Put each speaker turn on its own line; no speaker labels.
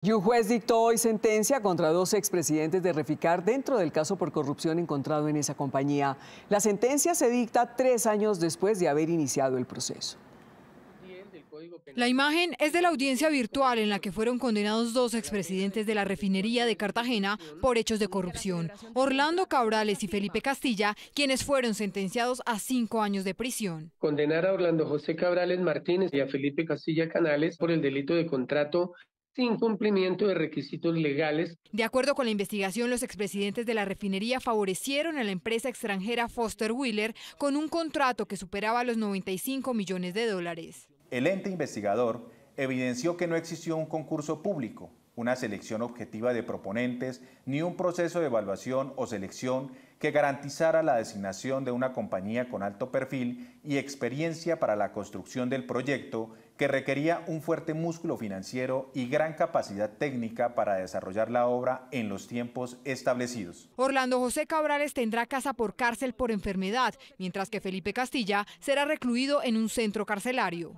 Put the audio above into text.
Y un juez dictó hoy sentencia contra dos expresidentes de Reficar dentro del caso por corrupción encontrado en esa compañía. La sentencia se dicta tres años después de haber iniciado el proceso.
La imagen es de la audiencia virtual en la que fueron condenados dos expresidentes de la refinería de Cartagena por hechos de corrupción, Orlando Cabrales y Felipe Castilla, quienes fueron sentenciados a cinco años de prisión.
Condenar a Orlando José Cabrales Martínez y a Felipe Castilla Canales por el delito de contrato sin cumplimiento de requisitos legales.
De acuerdo con la investigación, los expresidentes de la refinería favorecieron a la empresa extranjera Foster Wheeler con un contrato que superaba los 95 millones de dólares.
El ente investigador evidenció que no existió un concurso público, una selección objetiva de proponentes, ni un proceso de evaluación o selección que garantizara la designación de una compañía con alto perfil y experiencia para la construcción del proyecto que requería un fuerte músculo financiero y gran capacidad técnica para desarrollar la obra en los tiempos establecidos.
Orlando José Cabrales tendrá casa por cárcel por enfermedad, mientras que Felipe Castilla será recluido en un centro carcelario.